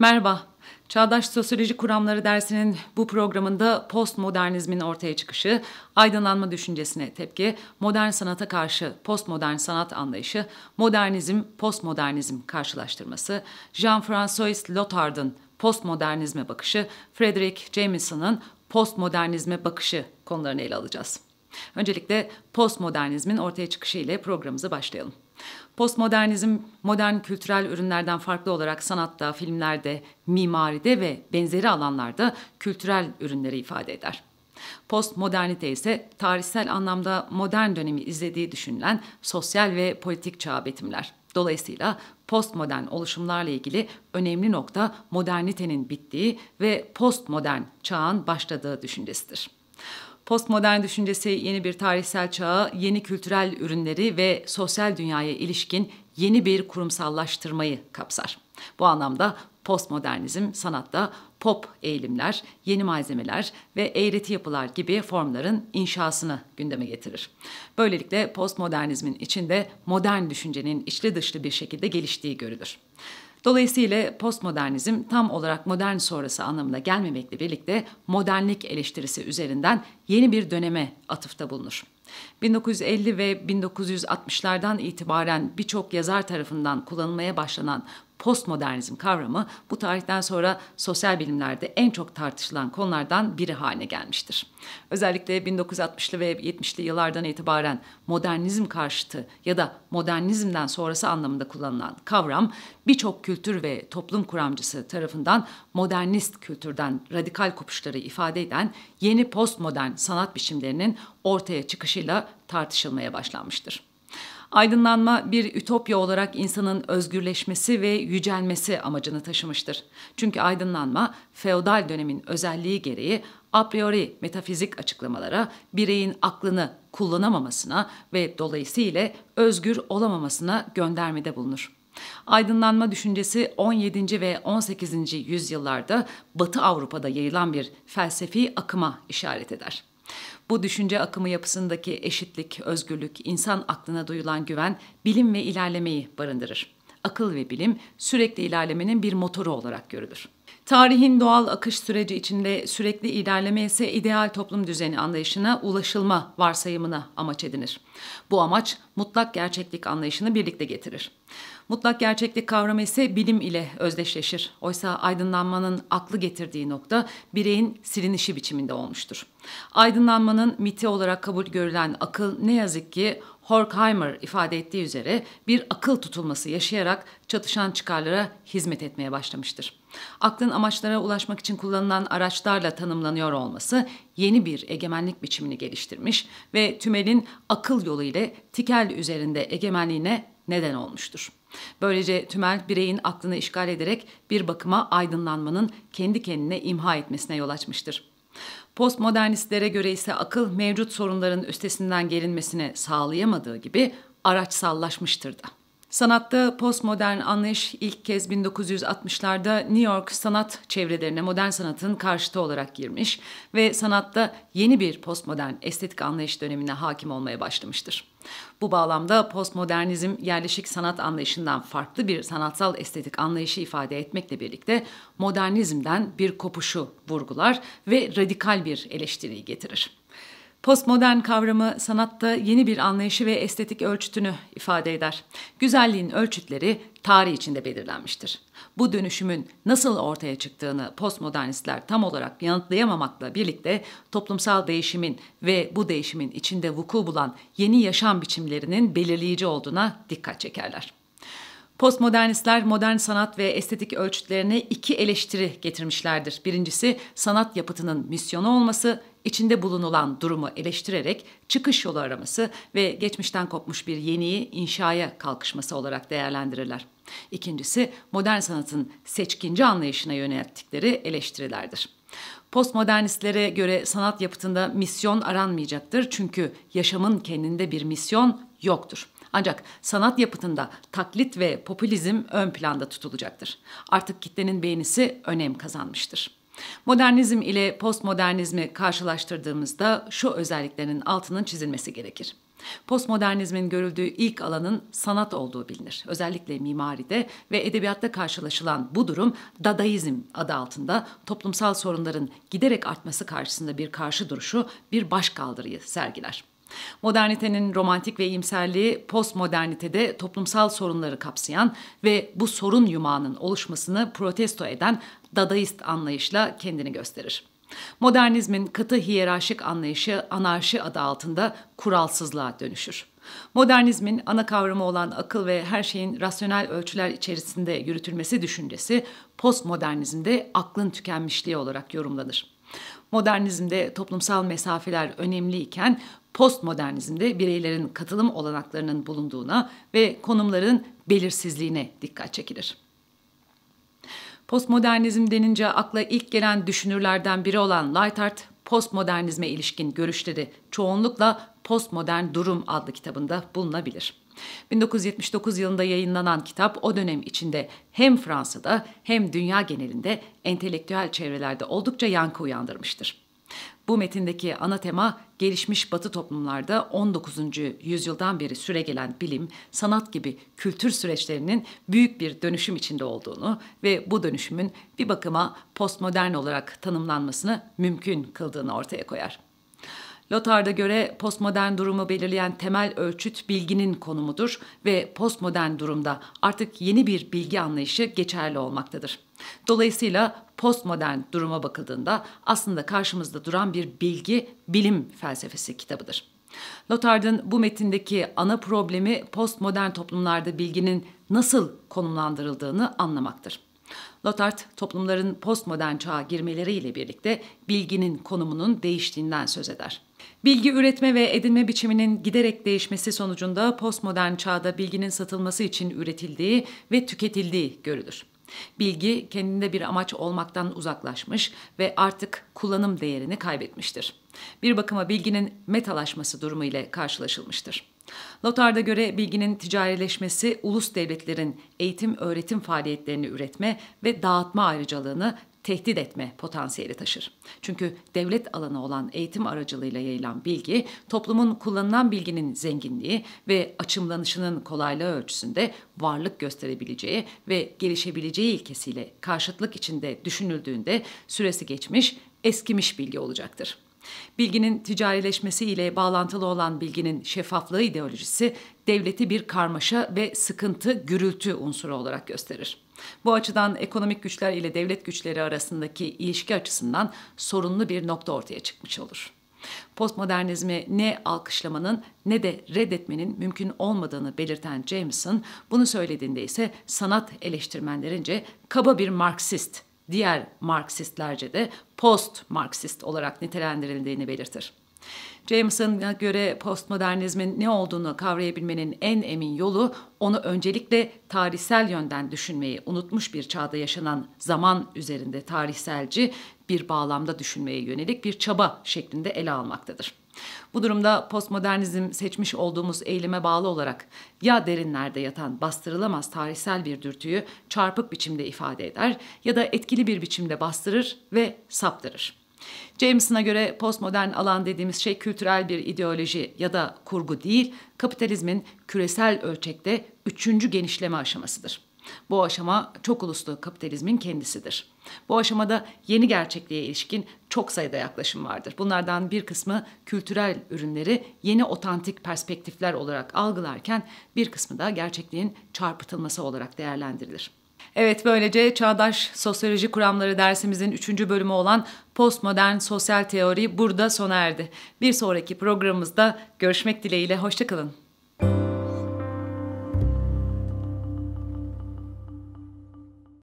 Merhaba. Çağdaş Sosyoloji Kuramları dersinin bu programında postmodernizmin ortaya çıkışı, aydınlanma düşüncesine tepki, modern sanata karşı postmodern sanat anlayışı, modernizm, postmodernizm karşılaştırması, Jean-François Lothard'ın postmodernizme bakışı, Frederick Jameson'ın postmodernizme bakışı konularını ele alacağız. Öncelikle postmodernizmin ortaya çıkışı ile programımıza başlayalım. Postmodernizm, modern kültürel ürünlerden farklı olarak sanatta, filmlerde, mimaride ve benzeri alanlarda kültürel ürünleri ifade eder. Postmodernite ise tarihsel anlamda modern dönemi izlediği düşünülen sosyal ve politik çağ betimler. Dolayısıyla postmodern oluşumlarla ilgili önemli nokta modernitenin bittiği ve postmodern çağın başladığı düşüncesidir postmodern düşüncesi yeni bir tarihsel çağı, yeni kültürel ürünleri ve sosyal dünyaya ilişkin yeni bir kurumsallaştırmayı kapsar. Bu anlamda postmodernizm sanatta pop eğilimler, yeni malzemeler ve eğreti yapılar gibi formların inşasını gündeme getirir. Böylelikle postmodernizmin içinde modern düşüncenin içli dışlı bir şekilde geliştiği görülür. Dolayısıyla postmodernizm tam olarak modern sonrası anlamına gelmemekle birlikte modernlik eleştirisi üzerinden yeni bir döneme atıfta bulunur. 1950 ve 1960'lardan itibaren birçok yazar tarafından kullanılmaya başlanan postmodernizm kavramı bu tarihten sonra sosyal bilimlerde en çok tartışılan konulardan biri haline gelmiştir. Özellikle 1960'lı ve 70'li yıllardan itibaren modernizm karşıtı ya da modernizmden sonrası anlamında kullanılan kavram birçok kültür ve toplum kuramcısı tarafından modernist kültürden radikal kopuşları ifade eden yeni postmodern sanat biçimlerinin ortaya çıkışıyla tartışılmaya başlanmıştır. Aydınlanma bir ütopya olarak insanın özgürleşmesi ve yücelmesi amacını taşımıştır. Çünkü aydınlanma feodal dönemin özelliği gereği a priori metafizik açıklamalara, bireyin aklını kullanamamasına ve dolayısıyla özgür olamamasına göndermede bulunur. Aydınlanma düşüncesi 17. ve 18. yüzyıllarda Batı Avrupa'da yayılan bir felsefi akıma işaret eder. Bu düşünce akımı yapısındaki eşitlik, özgürlük, insan aklına duyulan güven, bilim ve ilerlemeyi barındırır. Akıl ve bilim sürekli ilerlemenin bir motoru olarak görülür. Tarihin doğal akış süreci içinde sürekli ilerleme ise ideal toplum düzeni anlayışına ulaşılma varsayımına amaç edinir. Bu amaç mutlak gerçeklik anlayışını birlikte getirir. Mutlak gerçeklik kavramı ise bilim ile özdeşleşir. Oysa aydınlanmanın aklı getirdiği nokta bireyin silinişi biçiminde olmuştur. Aydınlanmanın miti olarak kabul görülen akıl ne yazık ki Horkheimer ifade ettiği üzere bir akıl tutulması yaşayarak çatışan çıkarlara hizmet etmeye başlamıştır. Aklın amaçlara ulaşmak için kullanılan araçlarla tanımlanıyor olması yeni bir egemenlik biçimini geliştirmiş ve tümelin akıl yolu ile tikel üzerinde egemenliğine neden olmuştur. Böylece tümel bireyin aklını işgal ederek bir bakıma aydınlanmanın kendi kendine imha etmesine yol açmıştır. Postmodernistlere göre ise akıl mevcut sorunların üstesinden gelinmesine sağlayamadığı gibi araçsallaşmıştır da. Sanatta postmodern anlayış ilk kez 1960'larda New York sanat çevrelerine modern sanatın karşıtı olarak girmiş ve sanatta yeni bir postmodern estetik anlayış dönemine hakim olmaya başlamıştır. Bu bağlamda postmodernizm yerleşik sanat anlayışından farklı bir sanatsal estetik anlayışı ifade etmekle birlikte modernizmden bir kopuşu vurgular ve radikal bir eleştiriyi getirir. Postmodern kavramı sanatta yeni bir anlayışı ve estetik ölçütünü ifade eder. Güzelliğin ölçütleri tarih içinde belirlenmiştir. Bu dönüşümün nasıl ortaya çıktığını postmodernistler tam olarak yanıtlayamamakla birlikte toplumsal değişimin ve bu değişimin içinde vuku bulan yeni yaşam biçimlerinin belirleyici olduğuna dikkat çekerler. Postmodernistler modern sanat ve estetik ölçütlerine iki eleştiri getirmişlerdir. Birincisi sanat yapıtının misyonu olması, içinde bulunulan durumu eleştirerek çıkış yolu araması ve geçmişten kopmuş bir yeniyi inşaya kalkışması olarak değerlendirirler. İkincisi modern sanatın seçkinci anlayışına yönelttikleri eleştirilerdir. Postmodernistlere göre sanat yapıtında misyon aranmayacaktır çünkü yaşamın kendinde bir misyon yoktur. Ancak sanat yapıtında taklit ve popülizm ön planda tutulacaktır. Artık kitlenin beğenisi önem kazanmıştır. Modernizm ile postmodernizmi karşılaştırdığımızda şu özelliklerin altının çizilmesi gerekir. Postmodernizmin görüldüğü ilk alanın sanat olduğu bilinir. Özellikle mimaride ve edebiyatta karşılaşılan bu durum Dadaizm adı altında toplumsal sorunların giderek artması karşısında bir karşı duruşu, bir başkaldırıyı sergiler. Modernitenin romantik ve iyimserliği postmodernitede toplumsal sorunları kapsayan ve bu sorun yumağının oluşmasını protesto eden dadaist anlayışla kendini gösterir. Modernizmin katı hiyerarşik anlayışı anarşi adı altında kuralsızlığa dönüşür. Modernizmin ana kavramı olan akıl ve her şeyin rasyonel ölçüler içerisinde yürütülmesi düşüncesi postmodernizmde aklın tükenmişliği olarak yorumlanır. Modernizmde toplumsal mesafeler önemliyken postmodernizmde bireylerin katılım olanaklarının bulunduğuna ve konumların belirsizliğine dikkat çekilir. Postmodernizm denince akla ilk gelen düşünürlerden biri olan Lighthart, postmodernizme ilişkin görüşleri çoğunlukla Postmodern Durum adlı kitabında bulunabilir. 1979 yılında yayınlanan kitap o dönem içinde hem Fransa'da hem dünya genelinde entelektüel çevrelerde oldukça yankı uyandırmıştır. Bu metindeki ana tema gelişmiş batı toplumlarda 19. yüzyıldan beri süregelen bilim, sanat gibi kültür süreçlerinin büyük bir dönüşüm içinde olduğunu ve bu dönüşümün bir bakıma postmodern olarak tanımlanmasını mümkün kıldığını ortaya koyar. Lothard'a göre postmodern durumu belirleyen temel ölçüt bilginin konumudur ve postmodern durumda artık yeni bir bilgi anlayışı geçerli olmaktadır. Dolayısıyla postmodern duruma bakıldığında aslında karşımızda duran bir bilgi bilim felsefesi kitabıdır. Lothard'ın bu metindeki ana problemi postmodern toplumlarda bilginin nasıl konumlandırıldığını anlamaktır. Lothard, toplumların postmodern çağa girmeleriyle birlikte bilginin konumunun değiştiğinden söz eder. Bilgi üretme ve edinme biçiminin giderek değişmesi sonucunda postmodern çağda bilginin satılması için üretildiği ve tüketildiği görülür. Bilgi kendinde bir amaç olmaktan uzaklaşmış ve artık kullanım değerini kaybetmiştir. Bir bakıma bilginin metalaşması durumu ile karşılaşılmıştır. Lothard'a göre bilginin ticarileşmesi ulus devletlerin eğitim öğretim faaliyetlerini üretme ve dağıtma ayrıcalığını tehdit etme potansiyeli taşır. Çünkü devlet alanı olan eğitim aracılığıyla yayılan bilgi, toplumun kullanılan bilginin zenginliği ve açımlanışının kolaylığı ölçüsünde varlık gösterebileceği ve gelişebileceği ilkesiyle karşıtlık içinde düşünüldüğünde süresi geçmiş, eskimiş bilgi olacaktır. Bilginin ticarileşmesi ile bağlantılı olan bilginin şeffaflığı ideolojisi devleti bir karmaşa ve sıkıntı, gürültü unsuru olarak gösterir. Bu açıdan ekonomik güçler ile devlet güçleri arasındaki ilişki açısından sorunlu bir nokta ortaya çıkmış olur. Postmodernizmi ne alkışlamanın ne de reddetmenin mümkün olmadığını belirten Jameson, bunu söylediğinde ise sanat eleştirmenlerince kaba bir Marksist, diğer Marksistlerce de post-Marksist olarak nitelendirildiğini belirtir. Jameson'a göre postmodernizmin ne olduğunu kavrayabilmenin en emin yolu onu öncelikle tarihsel yönden düşünmeyi unutmuş bir çağda yaşanan zaman üzerinde tarihselci bir bağlamda düşünmeye yönelik bir çaba şeklinde ele almaktadır. Bu durumda postmodernizm seçmiş olduğumuz eğilime bağlı olarak ya derinlerde yatan bastırılamaz tarihsel bir dürtüyü çarpık biçimde ifade eder ya da etkili bir biçimde bastırır ve saptırır. Jamesına göre postmodern alan dediğimiz şey kültürel bir ideoloji ya da kurgu değil, kapitalizmin küresel ölçekte üçüncü genişleme aşamasıdır. Bu aşama çok uluslu kapitalizmin kendisidir. Bu aşamada yeni gerçekliğe ilişkin çok sayıda yaklaşım vardır. Bunlardan bir kısmı kültürel ürünleri yeni otantik perspektifler olarak algılarken bir kısmı da gerçekliğin çarpıtılması olarak değerlendirilir. Evet böylece Çağdaş Sosyoloji Kuramları dersimizin 3. bölümü olan Postmodern Sosyal Teori burada sona erdi. Bir sonraki programımızda görüşmek dileğiyle hoşçakalın.